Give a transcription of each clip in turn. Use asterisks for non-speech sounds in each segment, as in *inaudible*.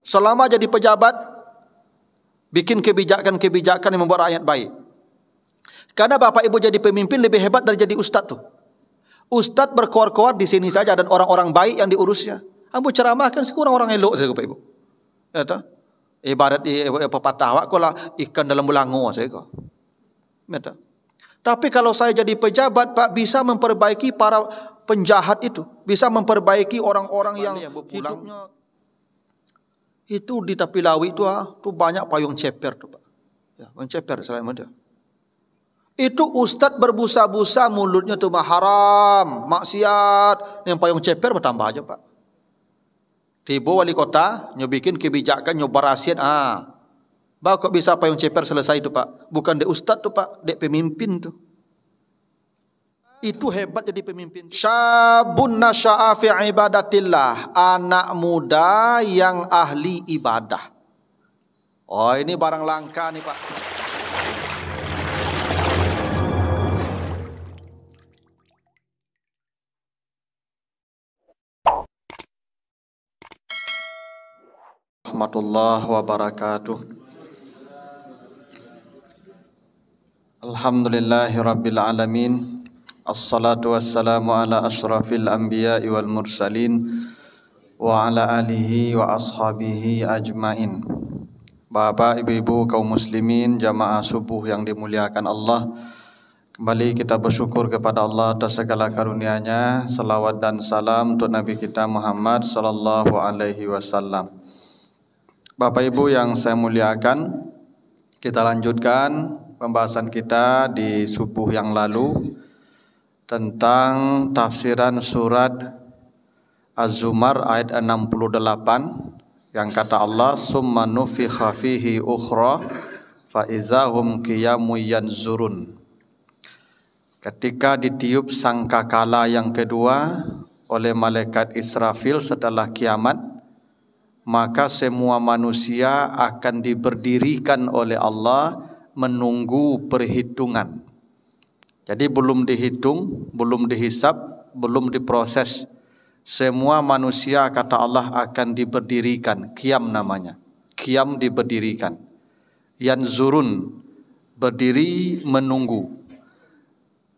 Selama jadi pejabat, bikin kebijakan-kebijakan yang membuat rakyat baik. Karena bapak ibu jadi pemimpin lebih hebat dari jadi ustadz tuh. Ustadz berkor-kor di sini saja dan orang-orang baik yang diurusnya. Ambo ceramahkan sekurang orang elok saya bapak ibu. Ya toh? Ibarat pepatah awak lah ikan dalam bulango saya kok. Ya Tapi kalau saya jadi pejabat Pak bisa memperbaiki para penjahat itu, bisa memperbaiki orang-orang yang hidupnya itu di Tapilawi itu ah, tuh banyak payung ceper tuh Pak. Ya, payung ceper selain ada. Itu ustad berbusa-busa mulutnya tuh maharam maksiat. Yang payung ceper bertambah aja Pak. Tiba wali kota, nyobikin kebijakan, nyobar barasian. Ah. Bah, kok bisa payung ceper selesai itu Pak? Bukan dek ustad tuh Pak, dek pemimpin tuh itu hebat jadi pemimpin. Syabun nasya'a fi ibadatillah, anak muda yang ahli ibadah. Oh, ini barang langka nih, Pak. warahmatullahi wabarakatuh. Alhamdulillahirabbil alamin. Assalatu wassalamu ala ashrafil anbiya wal mursalin wa ala alihi wa ashabihi ajmain. Bapak, ibu-ibu, kaum muslimin, jamaah subuh yang dimuliakan Allah. Kembali kita bersyukur kepada Allah atas segala karunia-Nya. Selawat dan salam untuk Nabi kita Muhammad sallallahu alaihi wasallam. Bapak Ibu yang saya muliakan, kita lanjutkan pembahasan kita di subuh yang lalu tentang tafsiran surat Az-Zumar ayat 68 yang kata Allah summa nufikha fihi ukhra fa izahum qiyamun yanzurun ketika ditiup sangkakala yang kedua oleh malaikat Israfil setelah kiamat maka semua manusia akan diberdirikan oleh Allah menunggu perhitungan jadi belum dihitung, belum dihisap, belum diproses. Semua manusia kata Allah akan diberdirikan, kiam namanya. Kiam diberdirikan. Yanzurun berdiri menunggu.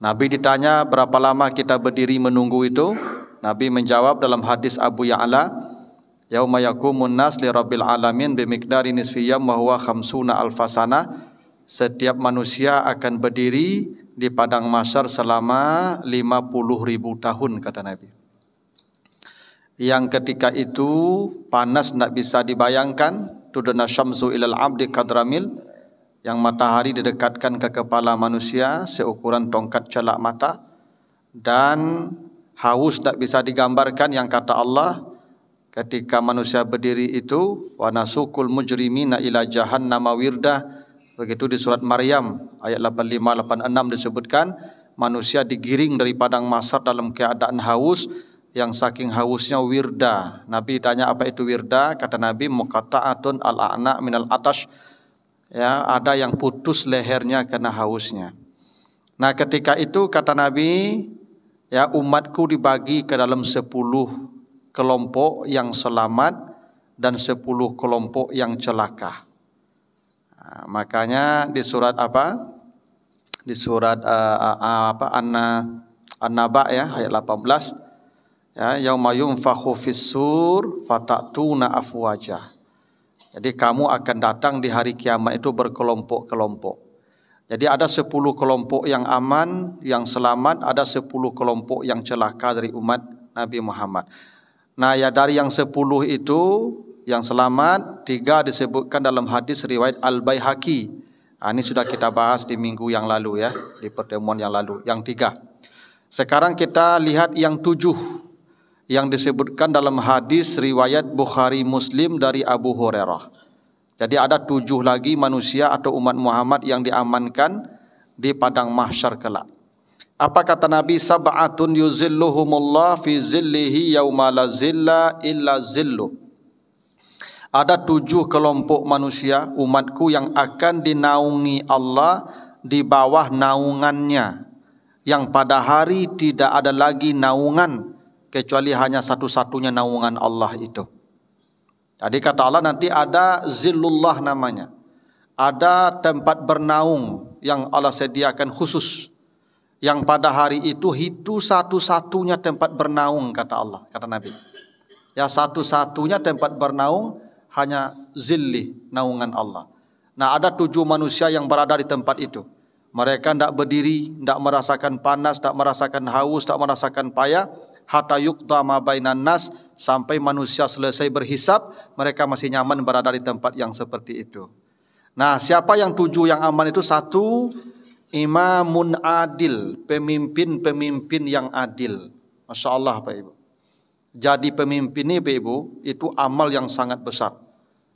Nabi ditanya berapa lama kita berdiri menunggu itu? Nabi menjawab dalam hadis Abu Ya'la, "Yauma yaqumun nas li rabbil alamin bi miqdari nisfi wa huwa khamsuna alfasana." setiap manusia akan berdiri di padang masyar selama 50 ribu tahun kata Nabi. Yang ketika itu panas tidak bisa dibayangkan. Tudana syamsu ilal abdi kadramil. Yang matahari didekatkan ke kepala manusia seukuran tongkat celak mata. Dan haus tidak bisa digambarkan yang kata Allah ketika manusia berdiri itu wanasukul mujrimina ila jahannama wirdah Begitu di surat Maryam ayat 85 86 disebutkan manusia digiring dari padang masar dalam keadaan haus yang saking hausnya wirda. Nabi tanya apa itu wirda? Kata Nabi atun al-a'na minal atash. Ya, ada yang putus lehernya karena hausnya. Nah, ketika itu kata Nabi, ya umatku dibagi ke dalam 10 kelompok yang selamat dan 10 kelompok yang celaka makanya di surat apa? Di surat uh, uh, apa? An-Na An-Naba ya ayat 18. Ya, yauma yunfakhu fis-sur fatatuna afwaja. Jadi kamu akan datang di hari kiamat itu berkelompok-kelompok. Jadi ada 10 kelompok yang aman, yang selamat, ada 10 kelompok yang celaka dari umat Nabi Muhammad. Nah, ya dari yang 10 itu yang selamat tiga disebutkan dalam hadis riwayat Al Baihaqi. Nah, ini sudah kita bahas di minggu yang lalu ya, di pertemuan yang lalu. Yang tiga. Sekarang kita lihat yang tujuh yang disebutkan dalam hadis riwayat Bukhari Muslim dari Abu Hurairah. Jadi ada tujuh lagi manusia atau umat Muhammad yang diamankan di padang mahsyar kelak. Apa kata Nabi? Sab'atun yuzilluhumullah fi zillihi yauma la zilla illa zilluh ada tujuh kelompok manusia umatku yang akan dinaungi Allah di bawah naungannya yang pada hari tidak ada lagi naungan kecuali hanya satu-satunya naungan Allah itu. Jadi kata Allah nanti ada zillullah namanya. Ada tempat bernaung yang Allah sediakan khusus yang pada hari itu itu satu-satunya tempat bernaung kata Allah kata Nabi ya satu-satunya tempat bernaung hanya zilli naungan Allah. Nah ada tujuh manusia yang berada di tempat itu. Mereka tidak berdiri, tidak merasakan panas, tidak merasakan haus, tidak merasakan payah. Hatta yukta ma bainan nas sampai manusia selesai berhisap, mereka masih nyaman berada di tempat yang seperti itu. Nah, siapa yang tujuh yang aman itu satu imamun adil, pemimpin-pemimpin yang adil. Masya Allah Pak Ibu. Jadi pemimpin ini Bapak Ibu itu amal yang sangat besar.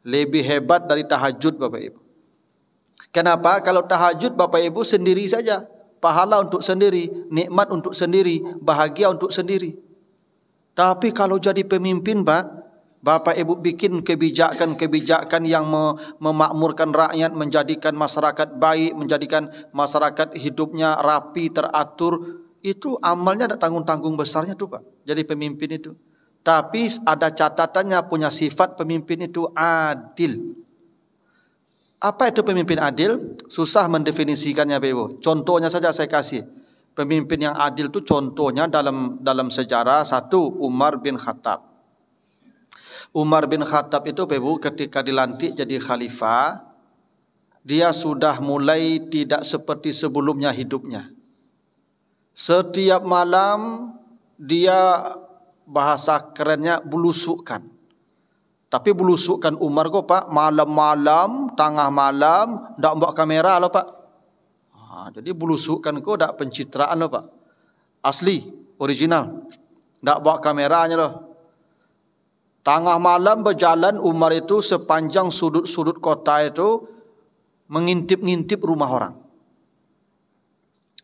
Lebih hebat dari tahajud Bapak Ibu. Kenapa? Kalau tahajud Bapak Ibu sendiri saja. Pahala untuk sendiri, nikmat untuk sendiri, bahagia untuk sendiri. Tapi kalau jadi pemimpin Pak, Bapak Ibu bikin kebijakan-kebijakan yang memakmurkan rakyat, menjadikan masyarakat baik, menjadikan masyarakat hidupnya rapi, teratur, itu amalnya ada tanggung-tanggung besarnya tuh Pak. Jadi pemimpin itu. Tapi ada catatannya punya sifat pemimpin itu adil. Apa itu pemimpin adil? Susah mendefinisikannya Bebo. Contohnya saja saya kasih. Pemimpin yang adil itu contohnya dalam dalam sejarah satu Umar bin Khattab. Umar bin Khattab itu Bebo ketika dilantik jadi khalifah dia sudah mulai tidak seperti sebelumnya hidupnya setiap malam dia bahasa kerennya belusukan. Tapi belusukan Umar kok Pak, malam-malam, tengah malam, ndak buat kamera lah Pak. Ah, jadi belusukan kok ndak pencitraan lah Pak. Asli, original. Ndak bawa kameranya loh. Tengah malam berjalan Umar itu sepanjang sudut-sudut kota itu mengintip-ngintip rumah orang.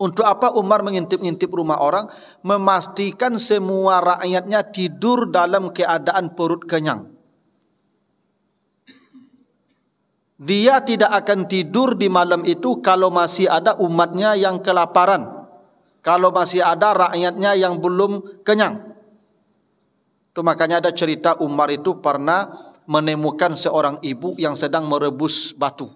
Untuk apa Umar mengintip-intip rumah orang? Memastikan semua rakyatnya tidur dalam keadaan perut kenyang. Dia tidak akan tidur di malam itu kalau masih ada umatnya yang kelaparan. Kalau masih ada rakyatnya yang belum kenyang. Itu makanya ada cerita Umar itu pernah menemukan seorang ibu yang sedang merebus batu.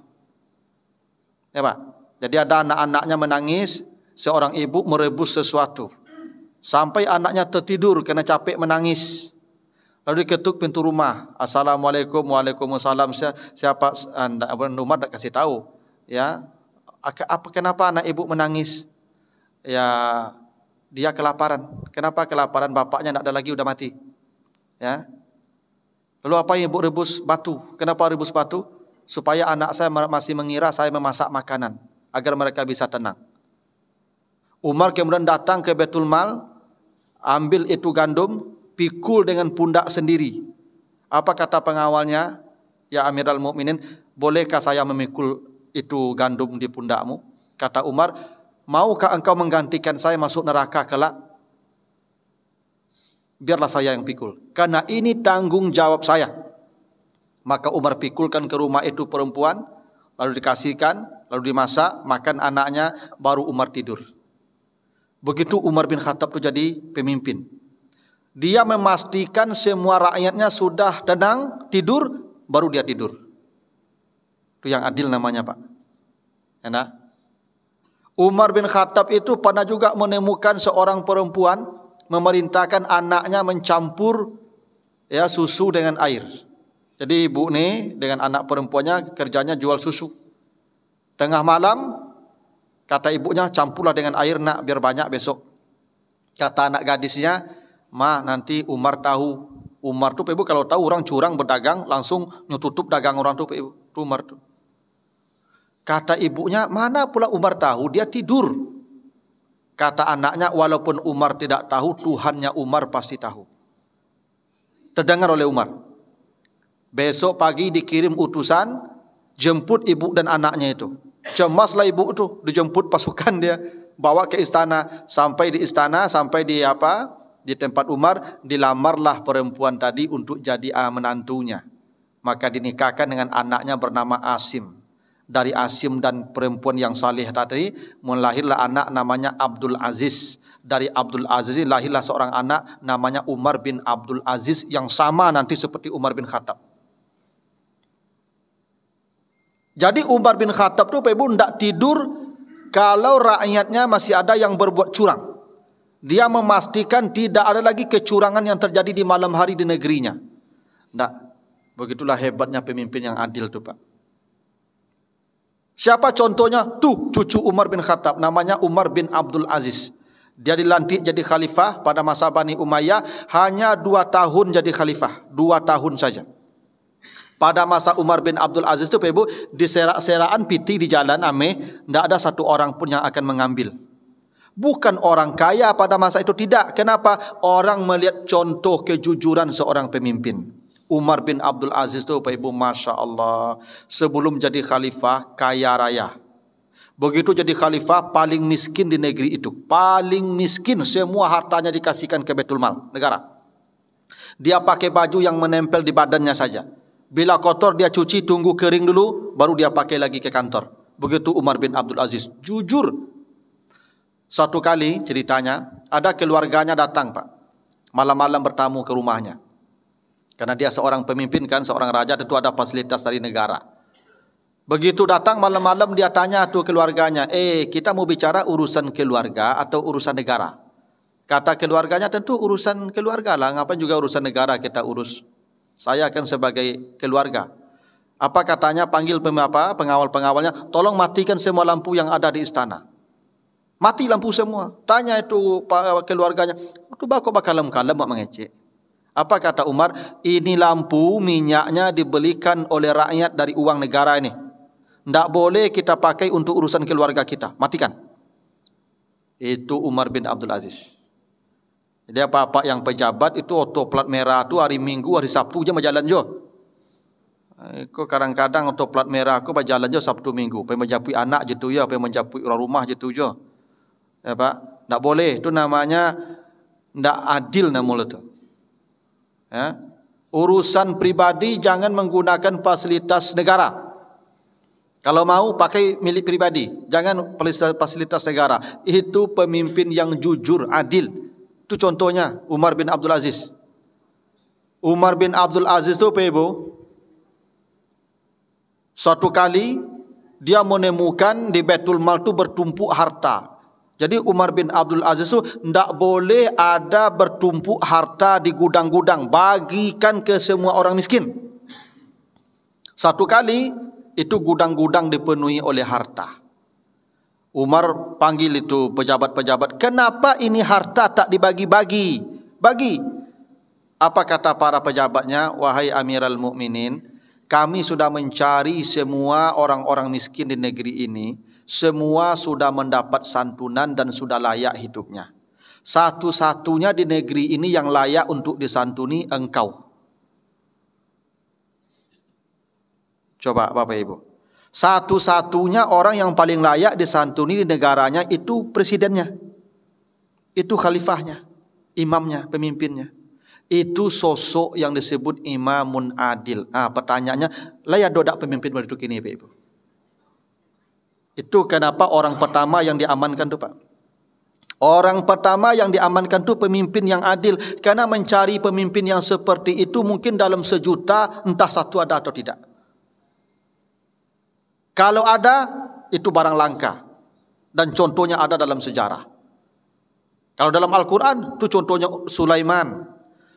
Ya Pak. Jadi ada anak-anaknya menangis, seorang ibu merebus sesuatu sampai anaknya tertidur karena capek menangis. Lalu diketuk pintu rumah. Assalamualaikum, waalaikumsalam. Siapa anda nomor tak kasih tahu. Ya, apa kenapa anak ibu menangis? Ya, dia kelaparan. Kenapa kelaparan? Bapaknya tidak ada lagi, udah mati. Ya. Lalu apa yang ibu rebus batu? Kenapa rebus batu? Supaya anak saya masih mengira saya memasak makanan agar mereka bisa tenang. Umar kemudian datang ke Betul Mal, ambil itu gandum, pikul dengan pundak sendiri. Apa kata pengawalnya? Ya al Mukminin, bolehkah saya memikul itu gandum di pundakmu? Kata Umar, maukah engkau menggantikan saya masuk neraka kelak? Biarlah saya yang pikul. Karena ini tanggung jawab saya. Maka Umar pikulkan ke rumah itu perempuan, lalu dikasihkan, lalu dimasak, makan anaknya, baru Umar tidur. Begitu Umar bin Khattab itu jadi pemimpin. Dia memastikan semua rakyatnya sudah tenang, tidur, baru dia tidur. Itu yang adil namanya Pak. Ya Enak? Umar bin Khattab itu pernah juga menemukan seorang perempuan memerintahkan anaknya mencampur ya susu dengan air. Jadi ibu ini dengan anak perempuannya kerjanya jual susu. Tengah malam Kata ibunya, campurlah dengan air nak biar banyak besok. Kata anak gadisnya, ma nanti Umar tahu. Umar tuh ibu kalau tahu orang curang berdagang langsung nyututup dagang orang tuh ibu. Umar tuh. Kata ibunya, mana pula Umar tahu dia tidur. Kata anaknya, walaupun Umar tidak tahu, Tuhannya Umar pasti tahu. Terdengar oleh Umar. Besok pagi dikirim utusan jemput ibu dan anaknya itu. Cemaslah ibu itu dijemput pasukan dia bawa ke istana, sampai di istana, sampai di apa? di tempat Umar dilamarlah perempuan tadi untuk jadi ah, menantunya. Maka dinikahkan dengan anaknya bernama Asim. Dari Asim dan perempuan yang salih tadi melahirlah anak namanya Abdul Aziz. Dari Abdul Aziz lahirlah seorang anak namanya Umar bin Abdul Aziz yang sama nanti seperti Umar bin Khattab. Jadi Umar bin Khattab itu Ibu tidak tidur kalau rakyatnya masih ada yang berbuat curang. Dia memastikan tidak ada lagi kecurangan yang terjadi di malam hari di negerinya. Tidak. Begitulah hebatnya pemimpin yang adil itu Pak. Siapa contohnya? Tuh cucu Umar bin Khattab namanya Umar bin Abdul Aziz. Dia dilantik jadi khalifah pada masa Bani Umayyah hanya dua tahun jadi khalifah. Dua tahun saja. Pada masa Umar bin Abdul Aziz itu Ibu serak-serakan piti di jalan Ame, tidak ada satu orang pun yang akan mengambil. Bukan orang kaya pada masa itu tidak. Kenapa? Orang melihat contoh kejujuran seorang pemimpin. Umar bin Abdul Aziz itu Bapak Ibu Masya Allah Sebelum jadi khalifah kaya raya Begitu jadi khalifah paling miskin di negeri itu Paling miskin semua hartanya dikasihkan ke Betul Mal negara Dia pakai baju yang menempel di badannya saja Bila kotor dia cuci, tunggu kering dulu, baru dia pakai lagi ke kantor. Begitu Umar bin Abdul Aziz. Jujur. Satu kali ceritanya, ada keluarganya datang Pak. Malam-malam bertamu ke rumahnya. Karena dia seorang pemimpin kan, seorang raja tentu ada fasilitas dari negara. Begitu datang malam-malam dia tanya tuh keluarganya, eh kita mau bicara urusan keluarga atau urusan negara? Kata keluarganya tentu urusan keluarga lah, ngapain juga urusan negara kita urus. Saya akan sebagai keluarga. Apa katanya panggil apa pengawal-pengawalnya, tolong matikan semua lampu yang ada di istana. Mati lampu semua. Tanya itu keluarganya, itu bakal kalem kalem mak mengecek. Apa kata Umar? Ini lampu minyaknya dibelikan oleh rakyat dari uang negara ini. Tidak boleh kita pakai untuk urusan keluarga kita. Matikan. Itu Umar bin Abdul Aziz. Jadi apa-apa yang pejabat itu auto plat merah tu hari Minggu, hari Sabtu je berjalan je. Aku kadang-kadang auto plat merah aku berjalan je Sabtu Minggu. Pai menjapui anak je tu ya, pai menjapui orang rumah je tu je. Ya Pak, tak boleh. Itu namanya tak adil nama tu. Ya. Urusan pribadi jangan menggunakan fasilitas negara. Kalau mau pakai milik pribadi, jangan fasilitas negara. Itu pemimpin yang jujur, adil. Itu contohnya Umar bin Abdul Aziz. Umar bin Abdul Aziz itu apa ibu? Suatu kali dia menemukan di Betul Mal itu bertumpuk harta. Jadi Umar bin Abdul Aziz itu tidak boleh ada bertumpuk harta di gudang-gudang. Bagikan ke semua orang miskin. Satu kali itu gudang-gudang dipenuhi oleh harta. Umar panggil itu pejabat-pejabat, "Kenapa ini harta tak dibagi-bagi?" Bagi. Apa kata para pejabatnya? "Wahai amirul Mukminin, kami sudah mencari semua orang-orang miskin di negeri ini, semua sudah mendapat santunan dan sudah layak hidupnya. Satu-satunya di negeri ini yang layak untuk disantuni engkau." Coba Bapak Ibu. Satu-satunya orang yang paling layak disantuni di negaranya itu presidennya. Itu khalifahnya, imamnya, pemimpinnya. Itu sosok yang disebut imamun adil. Ah, pertanyaannya, layak dodak pemimpin berduk ini, Pak Ibu. Itu kenapa orang pertama yang diamankan itu, Pak. Orang pertama yang diamankan itu pemimpin yang adil Karena mencari pemimpin yang seperti itu Mungkin dalam sejuta entah satu ada atau tidak kalau ada, itu barang langka. Dan contohnya ada dalam sejarah. Kalau dalam Al-Quran, itu contohnya Sulaiman.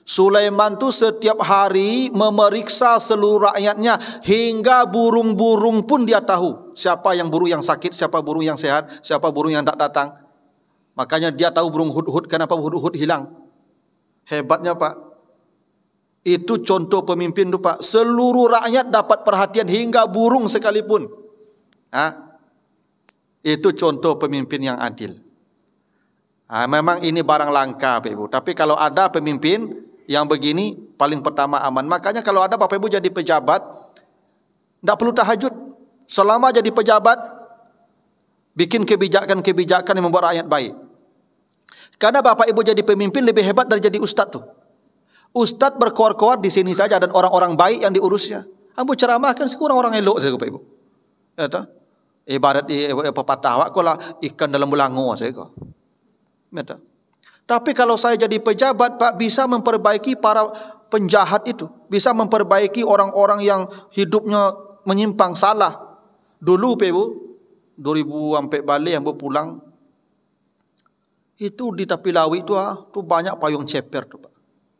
Sulaiman itu setiap hari memeriksa seluruh rakyatnya. Hingga burung-burung pun dia tahu. Siapa yang burung yang sakit, siapa burung yang sehat, siapa burung yang tidak datang. Makanya dia tahu burung hudhud -hud, kenapa hudhud -hud hilang. Hebatnya Pak. Itu contoh pemimpin itu Pak. Seluruh rakyat dapat perhatian hingga burung sekalipun. Hah? Itu contoh pemimpin yang adil. memang ini barang langka Bapak Ibu. Tapi kalau ada pemimpin yang begini paling pertama aman. Makanya kalau ada Bapak Ibu jadi pejabat tidak perlu tahajud. Selama jadi pejabat bikin kebijakan-kebijakan yang membuat rakyat baik. Karena Bapak Ibu jadi pemimpin lebih hebat dari jadi ustadz tuh. Ustadz berkoar-koar di sini saja dan orang-orang baik yang diurusnya. Ambo ceramahkan sekurang orang elok saja Bapak Ibu. Ya Ibarat pepatah awak kau lah ikan dalam belangu saya kau. Betul. Tapi kalau saya jadi pejabat Pak bisa memperbaiki para penjahat itu, bisa memperbaiki orang-orang yang hidupnya menyimpang salah. Dulu Pak Bu, 2000 sampai balik yang pulang itu di tepi lawi itu ah, tu banyak payung ceper tu Pak.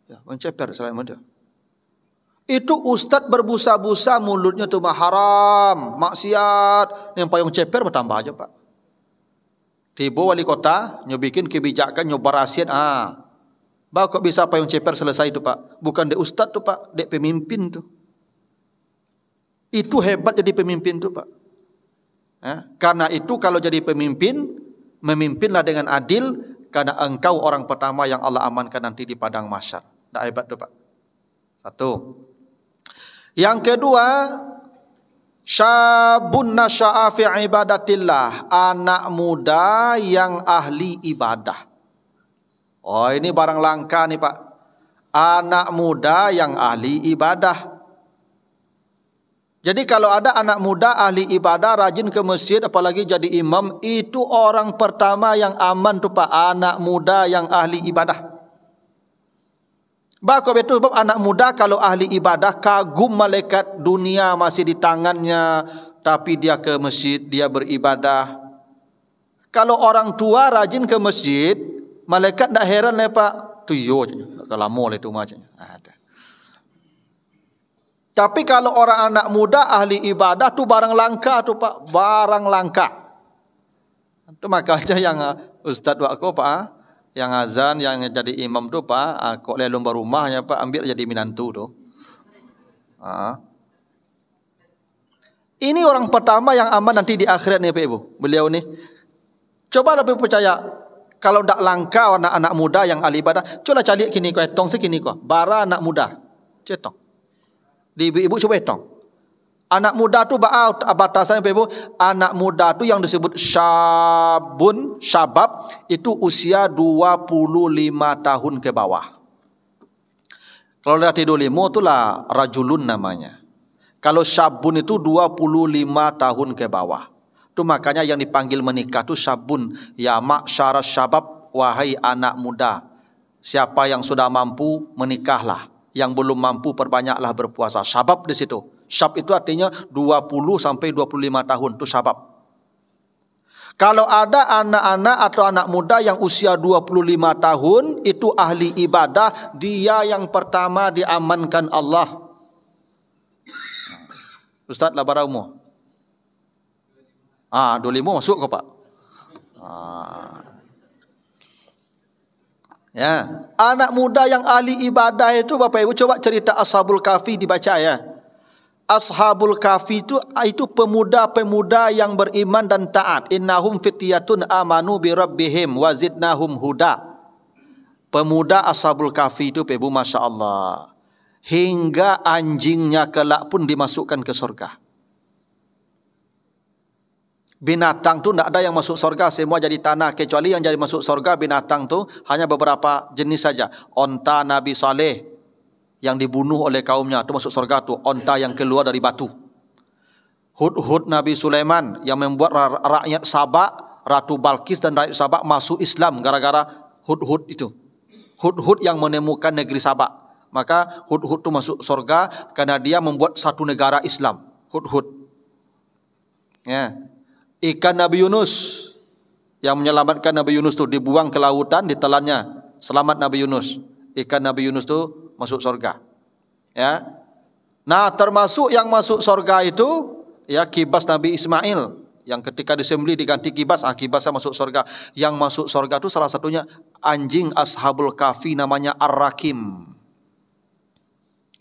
Ya, payung ceper selain dia itu ustadz berbusa-busa mulutnya tuh haram, maksiat, yang payung ceper bertambah aja pak. Tiba wali kota, nyobikin kebijakan nyobar asian, ah, bah kok bisa payung ceper selesai tuh pak? Bukan dek ustadz tuh pak, dek pemimpin tuh. Itu hebat jadi pemimpin tuh pak. Eh? Karena itu kalau jadi pemimpin, memimpinlah dengan adil, karena engkau orang pertama yang Allah amankan nanti di padang masyar. Tidak hebat tuh pak. Satu. Yang kedua, syabun nasya'a fi ibadatillah, anak muda yang ahli ibadah. Oh, ini barang langka nih, Pak. Anak muda yang ahli ibadah. Jadi kalau ada anak muda ahli ibadah rajin ke masjid apalagi jadi imam itu orang pertama yang aman tuh Pak anak muda yang ahli ibadah. Bako betul sebab anak muda kalau ahli ibadah kagum malaikat dunia masih di tangannya tapi dia ke masjid dia beribadah. Kalau orang tua rajin ke masjid, malaikat tak heran lah Pak. Tuyo je. Kalau lama lah tu macam. Ada. Tapi kalau orang anak muda ahli ibadah tu barang langka tu Pak, barang langka. Itu makanya *laughs* yang ah, Ustaz Wakko Pak ah. yang azan yang jadi imam tu pak uh, kok le lomba rumahnya pak ambil jadi minantu tu uh. ini orang pertama yang aman nanti di akhirat ni pak ibu beliau ni coba lebih percaya kalau tak langka anak anak muda yang ahli ibadah cula cari kini kau etong sekini kau bara anak muda cetong ibu ibu cuba etong Anak muda tuh batasannya Bapak Anak muda tuh yang disebut syabun, syabab itu usia 25 tahun ke bawah. Kalau lihat di 25 itulah rajulun namanya. Kalau syabun itu 25 tahun ke bawah. Itu makanya yang dipanggil menikah itu syabun. Ya syarat syabab wahai anak muda. Siapa yang sudah mampu menikahlah. Yang belum mampu perbanyaklah berpuasa. Syabab di situ Syab itu artinya 20 sampai 25 tahun itu syabab. Kalau ada anak-anak atau anak muda yang usia 25 tahun itu ahli ibadah, dia yang pertama diamankan Allah. Ustaz lah para umur. Ah, 25 masuk ke Pak. Ah. Ya, anak muda yang ahli ibadah itu Bapak Ibu coba cerita Ashabul Kahfi dibaca ya. Ashabul Kahfi itu ah, itu pemuda-pemuda yang beriman dan taat. Innahum fityatun amanu bi rabbihim wa zidnahum huda. Pemuda Ashabul Kahfi itu Ibu Masya Allah. Hingga anjingnya kelak pun dimasukkan ke surga. Binatang tu tidak ada yang masuk surga semua jadi tanah kecuali yang jadi masuk surga binatang tu hanya beberapa jenis saja. Onta Nabi Saleh, yang dibunuh oleh kaumnya itu masuk surga tuh onta yang keluar dari batu. Hud-hud Nabi Sulaiman yang membuat rakyat Sabak, Ratu Balkis dan rakyat Sabak masuk Islam gara-gara hud-hud itu. Hud-hud yang menemukan negeri Sabak. Maka hud-hud itu masuk surga karena dia membuat satu negara Islam. Hud-hud. Ya. Ikan Nabi Yunus yang menyelamatkan Nabi Yunus itu dibuang ke lautan ditelannya. Selamat Nabi Yunus. Ikan Nabi Yunus itu masuk surga. Ya. Nah, termasuk yang masuk surga itu ya kibas Nabi Ismail yang ketika disembelih diganti kibas, ah kibasnya masuk surga. Yang masuk surga itu salah satunya anjing ashabul kafi namanya Ar-Rakim.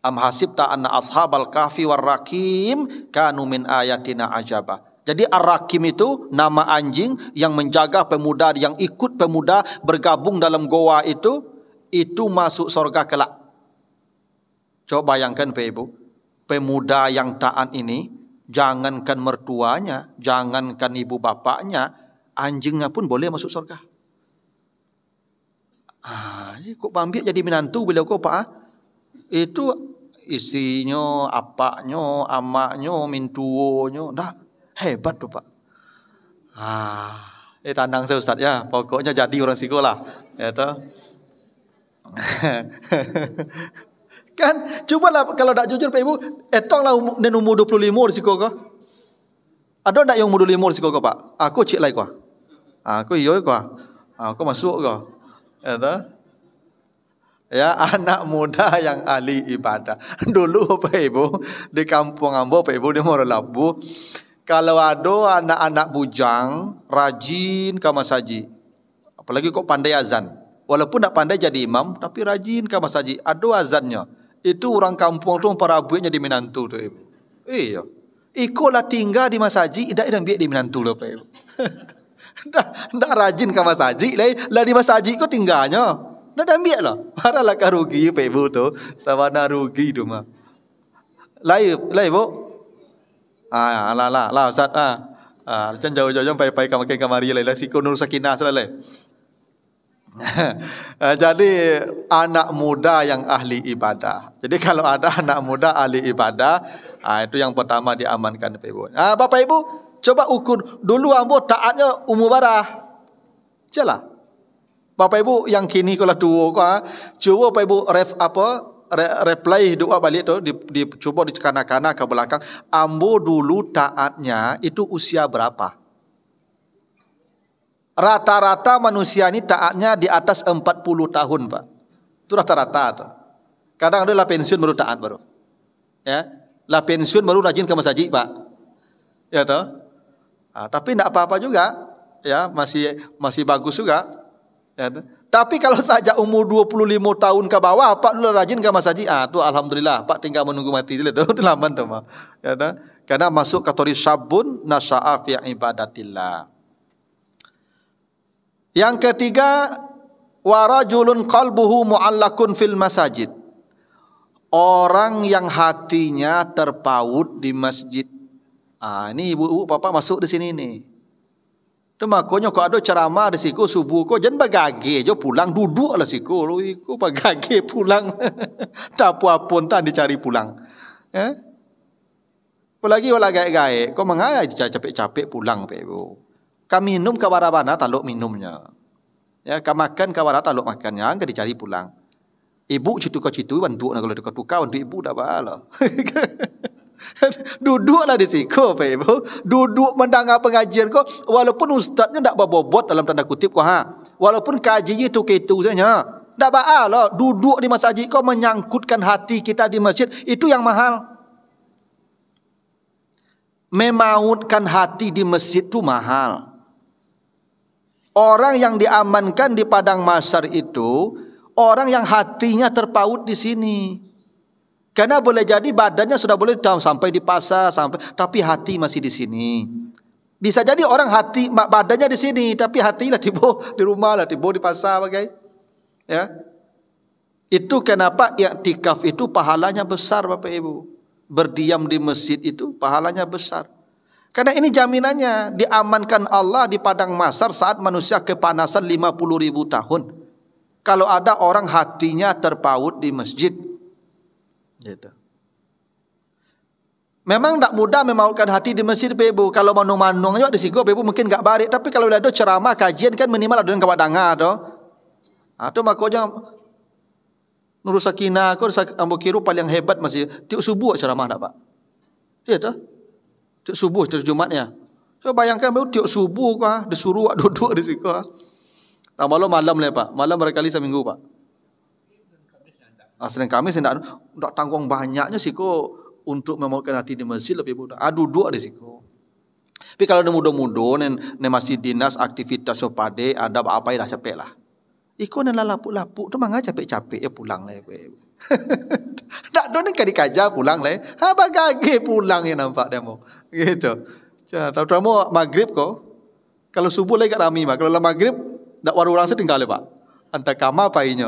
Am hasibta anna ashabal kafi war rakim kanu min ayatina ajaba. Jadi Ar-Rakim itu nama anjing yang menjaga pemuda yang ikut pemuda bergabung dalam goa itu itu masuk surga kelak. Coba bayangkan Pak Ibu, pemuda yang taat ini jangankan mertuanya, jangankan ibu bapaknya, anjingnya pun boleh masuk surga. Ah, kok pambik jadi menantu beliau kok pak? Itu isinya, apaknya, amaknya, mintuonya. Nah, hebat tuh pak. Ah, eh tandang saya Ustaz ya, pokoknya jadi orang sikolah. Ya toh. *laughs* Kan? Cubalah kalau tak jujur Pak Ibu, etonglah nen umur 25 risiko kau. Ada tak yang umur 25 risiko kau Pak? Aku cik lai kau. Aku iyo kau. Aku masuk kau. Ya tak? ya *laughs* anak muda yang ahli ibadah. Dulu Pak Ibu di kampung Ambo Pak Ibu di Morolabu kalau ada anak-anak bujang rajin ke masjid. Apalagi kok pandai azan. Walaupun tak pandai jadi imam tapi rajin ke masjid. Ada azannya. Itu orang kampung tu para buatnya di menantu tu ibu. Iya. Iko tinggal di masaji, tidak ada biak di menantu lah ibu. Tidak rajin ke masaji, lah di masaji kau tinggalnya. Tidak ada biar lah. Paralah kah rugi ibu tu, sabana rugi tu mah. Lain, bu. Ah, lah lah lah, Ustaz ah. Ah, jangan jauh-jauh jangan pai-pai kamar kamari lah, siko nur sakinah salah lah. *laughs* Eh, jadi anak muda yang ahli ibadah. Jadi *laughs* kalau ada anak muda ahli ibadah, nah, itu yang pertama diamankan Bapak Ibu. Nah, Bapak Ibu coba ukur dulu ambo taatnya umur barah. Jelah. Bapak Ibu yang kini kalau tua ko, ah, coba Bapak Ibu ref apa re, reply doa balik tu di, di coba di kanak-kanak ke belakang. Ambo dulu taatnya itu usia berapa? Rata-rata manusia ini taatnya di atas 40 tahun, Pak. Itu rata-rata tuh. Kadang ada lah pensiun baru taat baru. Ya. Lah pensiun baru rajin ke masjid, Pak. Ya toh? Nah, tapi tidak apa-apa juga. Ya, masih masih bagus juga. Ya toh? Tapi kalau saja umur 25 tahun ke bawah, Pak dulu rajin ke masjid. Ah, tuh alhamdulillah, Pak tinggal menunggu mati dulu tu. *laughs* Itu lamban tu, Pak. Ya, Karena masuk kategori sabun nasa'a fi ibadatillah. Yang ketiga, warajulun qalbuhu muallakun fil masajid. Orang yang hatinya terpaut di masjid. Ah, ini ibu-ibu bapak masuk di sini nih. Tu makonyo kok ada ceramah di siku subuh kok jangan bagage jo pulang duduk lah siku lu iku bagage *laughs* pulang. tak puapun tak dicari pulang. Eh? Apalagi wala gaek-gaek kau mengaya capek-capek pulang Pak Ibu. Ka minum ka warabana taluk minumnya. Ya, ka makan ka warabana taluk makannya, angka dicari pulang. Ibu citu kau citu bantu nak kalau dekat tukar untuk ibu dah bala. *laughs* Duduklah di siku Pak Ibu. Duduk mendengar pengajian kau walaupun ustaznya tak berbobot dalam tanda kutip kau ha. Walaupun kaji itu kitu saja. Tak bala duduk di masjid kau menyangkutkan hati kita di masjid itu yang mahal. Memautkan hati di masjid itu mahal. Orang yang diamankan di padang masar itu orang yang hatinya terpaut di sini. Karena boleh jadi badannya sudah boleh tahu sampai di pasar sampai tapi hati masih di sini. Bisa jadi orang hati badannya di sini tapi hatinya tiba di rumah lah tiba di pasar bagai. Ya. Itu kenapa i'tikaf itu pahalanya besar Bapak Ibu. Berdiam di masjid itu pahalanya besar. Karena ini jaminannya diamankan Allah di padang masar saat manusia kepanasan 50 ribu tahun. Kalau ada orang hatinya terpaut di masjid. Gitu. Memang tak mudah memautkan hati di masjid Bebu. Kalau manung-manung juga di sigo Bebu mungkin gak barik. Tapi kalau ada ceramah kajian kan minimal ada yang kawadanga atau atau ah, makanya Nurusakina, kau ambo kiru paling hebat masih tiup subuh ceramah tak pak. Iya toh? Tiap subuh tiap Jumatnya. So bayangkan baru tiap subuh kah disuruh duduk di situ kah. Tak malam malam lah Pak. Malam berkali seminggu Pak. Ah, Senin Kamis tidak tidak tanggung banyaknya sih kok untuk memakai hati di masjid lebih mudah. Aduh dua di situ. Tapi kalau dia muda-muda nen, masih dinas aktivitas sopade ada apa ya dah capek lah. Iko nen lapuk-lapuk tu mangga capek-capek ya pulang lah. Ya, *laughs* tak do kadi kaja pulang lah. Ya. Ha bagage pulang ya nampak demo. Gitu. Ya, tahu-tahu mau maghrib kok. Kalau subuh lagi gak ramai, Kalau maghrib, tidak waru orang tinggal ya, pak. Anta kama ini?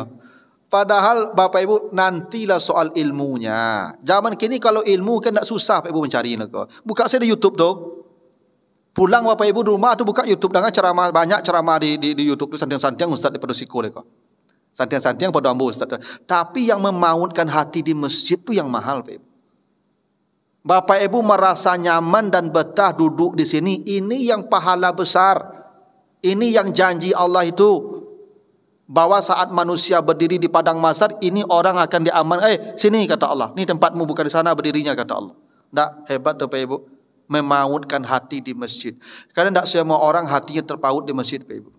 Padahal Bapak Ibu nantilah soal ilmunya. Zaman kini kalau ilmu kan tidak susah Bapak Ibu mencari kok. Buka saya di YouTube dong. Pulang Bapak Ibu di rumah tu buka YouTube dengan ceramah banyak ceramah di di, di YouTube tu santian-santian ustaz daripada Siko kok. santian santian pada ambo ustaz. Tapi yang memautkan hati di masjid tu yang mahal Bapak Ibu. Bapak Ibu merasa nyaman dan betah duduk di sini, ini yang pahala besar. Ini yang janji Allah itu bahwa saat manusia berdiri di padang masar, ini orang akan diaman. Eh, sini kata Allah. Ini tempatmu bukan di sana berdirinya kata Allah. Tidak hebat Bapak Ibu memautkan hati di masjid. Karena tidak semua orang hatinya terpaut di masjid, Bapak Ibu.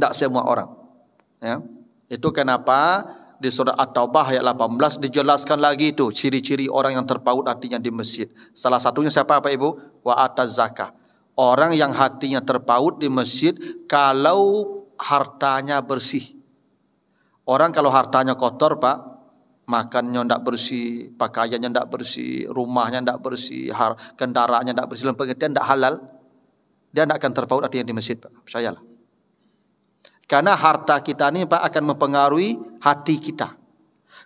Tidak semua orang. Ya. Itu kenapa di surah At-Taubah ayat 18 dijelaskan lagi itu ciri-ciri orang yang terpaut hatinya di masjid. Salah satunya siapa Pak Ibu? Wa ataz zakah. Orang yang hatinya terpaut di masjid kalau hartanya bersih. Orang kalau hartanya kotor, Pak, makannya tidak bersih, pakaiannya tidak bersih, rumahnya tidak bersih, kendaraannya tidak bersih, dalam pengertian tidak halal, dia tidak akan terpaut hatinya di masjid, Pak. Percayalah. Karena harta kita ini Pak akan mempengaruhi hati kita.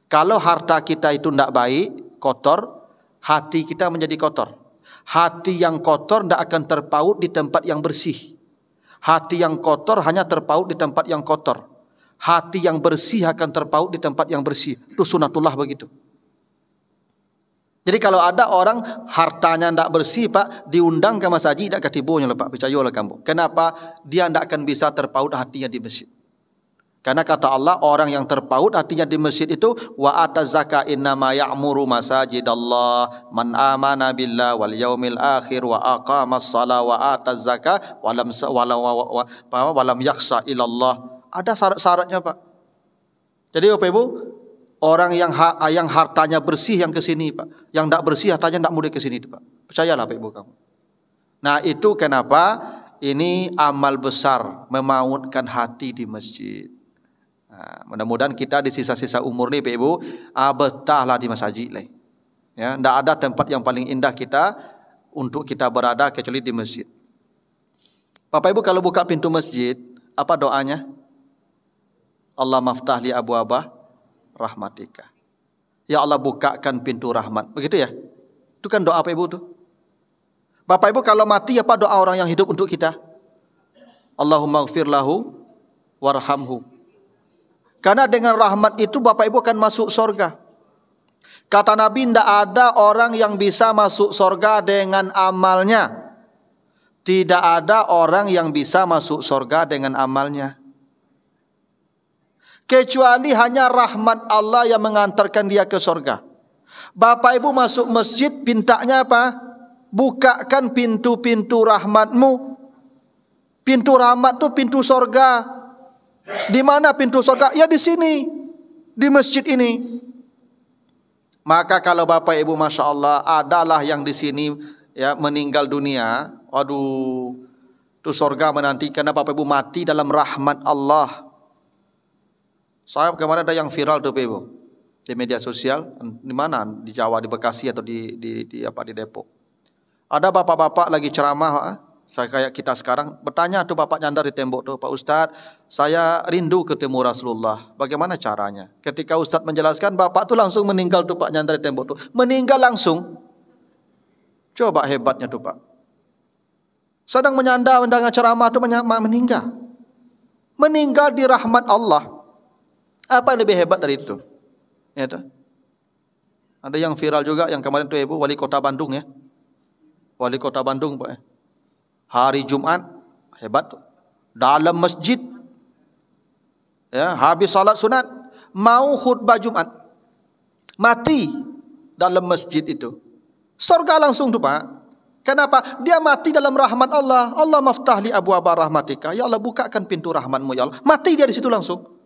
Kalau harta kita itu tidak baik, kotor, hati kita menjadi kotor. Hati yang kotor tidak akan terpaut di tempat yang bersih. Hati yang kotor hanya terpaut di tempat yang kotor. Hati yang bersih akan terpaut di tempat yang bersih. Itu sunatullah begitu. Jadi kalau ada orang hartanya tidak bersih pak diundang ke masjid Haji tidak ketibonya lah pak percayalah kamu. Kenapa dia tidak akan bisa terpaut hatinya di masjid? Karena kata Allah orang yang terpaut hatinya di masjid itu wa atazaka inna innama ya'muru Allah man amana billah wal yaumil akhir wa aqamas shala wa atazaka walam walam walam yakhsha ilallah. Ada syarat-syaratnya Pak. Jadi Bapak Ibu, orang yang ha yang hartanya bersih yang ke sini, Pak. Yang tidak bersih hartanya tidak mudah ke sini, Pak. Percayalah Pak Ibu kamu. Nah, itu kenapa ini amal besar memautkan hati di masjid. Nah, mudah-mudahan kita di sisa-sisa umur nih Pak Ibu, ah, di masjid lah. Ya, tidak ada tempat yang paling indah kita untuk kita berada kecuali di masjid. Bapak Ibu kalau buka pintu masjid, apa doanya? Allah maftah li abu abah rahmatika. Ya Allah bukakan pintu rahmat. Begitu ya? Itu kan doa Bapak Ibu tuh. Bapak Ibu kalau mati ya apa doa orang yang hidup untuk kita? Allahumma gfir lahu warhamhu. Karena dengan rahmat itu Bapak Ibu akan masuk sorga. Kata Nabi tidak ada orang yang bisa masuk sorga dengan amalnya. Tidak ada orang yang bisa masuk sorga dengan amalnya kecuali hanya rahmat Allah yang mengantarkan dia ke sorga. Bapak ibu masuk masjid pintanya apa? Bukakan pintu-pintu rahmatmu. Pintu rahmat tuh pintu sorga. Di mana pintu sorga? Ya di sini, di masjid ini. Maka kalau bapak ibu masya Allah adalah yang di sini ya meninggal dunia. Waduh, tuh sorga menantikan bapak ibu mati dalam rahmat Allah. Saya kemarin ada yang viral tuh Ibu di media sosial di mana di Jawa di Bekasi atau di di, di apa di Depok. Ada bapak-bapak lagi ceramah ah, saya kayak kita sekarang bertanya tuh bapak nyandar di tembok tuh Pak Ustadz saya rindu ketemu Rasulullah bagaimana caranya ketika Ustadz menjelaskan bapak tuh langsung meninggal tuh Pak nyandar di tembok tuh meninggal langsung coba hebatnya tuh Pak sedang menyandar mendengar ceramah tuh meninggal meninggal di rahmat Allah apa yang lebih hebat dari itu? Ya Ada yang viral juga yang kemarin itu Ibu ya, wali kota Bandung ya. Wali kota Bandung Pak. Ya. Hari Jumat hebat tuh. Dalam masjid ya, habis salat sunat mau khutbah Jumat mati dalam masjid itu. Surga langsung tuh Pak. Kenapa? Dia mati dalam rahmat Allah. Allah maftahli abu abah rahmatika. Ya Allah bukakan pintu rahmatmu ya Allah. Mati dia di situ langsung.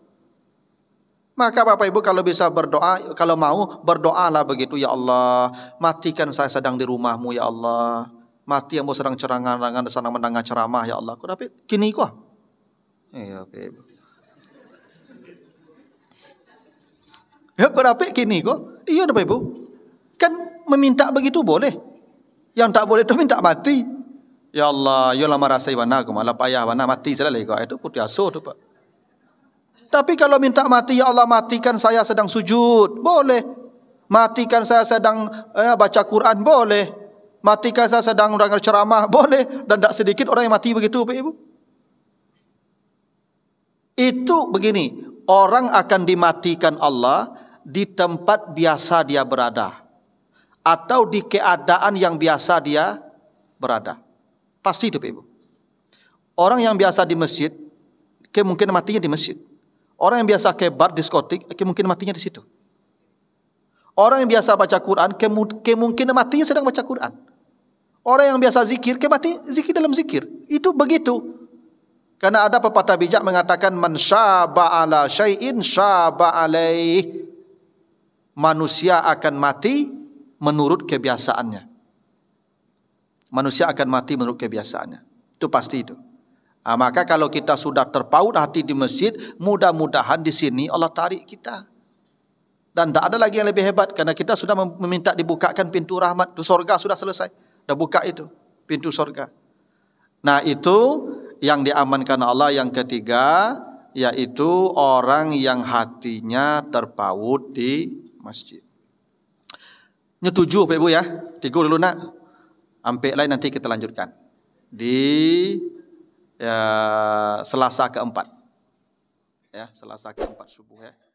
Maka Bapak Ibu kalau bisa berdoa, kalau mau berdoalah begitu ya Allah, matikan saya sedang di rumahmu ya Allah. Mati yang mau sedang cerangan-cerangan sedang mendengar ceramah ya Allah. Tapi kini kok. Iya, Bapak Ibu. Ya kurapi kini kok. Iya Bapak Ibu. Kan meminta begitu boleh. Yang tak boleh itu minta mati. Ya Allah, ya lama rasai wana kemana payah wana mati salah kok. Itu putih asuh tuh Pak. Tapi kalau minta mati, ya Allah matikan saya sedang sujud, boleh. Matikan saya sedang eh, baca Quran, boleh. Matikan saya sedang dengar ceramah, boleh. Dan tidak sedikit orang yang mati begitu, Bapak Ibu. Itu begini, orang akan dimatikan Allah di tempat biasa dia berada. Atau di keadaan yang biasa dia berada. Pasti itu Bapak Ibu. Orang yang biasa di masjid, kemungkinan matinya di masjid. Orang yang biasa ke bar diskotik, mungkin matinya di situ. Orang yang biasa baca Quran, kemungkinan matinya sedang baca Quran. Orang yang biasa zikir, kemati zikir dalam zikir. Itu begitu. Karena ada pepatah bijak mengatakan man ala syai'in syaba alaih. Manusia akan mati menurut kebiasaannya. Manusia akan mati menurut kebiasaannya. Itu pasti itu. Nah, maka kalau kita sudah terpaut hati di masjid, mudah-mudahan di sini Allah tarik kita. Dan tak ada lagi yang lebih hebat karena kita sudah meminta dibukakan pintu rahmat, tu surga sudah selesai. Dah buka itu pintu surga. Nah, itu yang diamankan Allah yang ketiga yaitu orang yang hatinya terpaut di masjid. Nyetuju Bapak Ibu ya. Tiga dulu nak. Sampai lain nanti kita lanjutkan. Di ya, Selasa keempat. Ya, Selasa keempat subuh ya.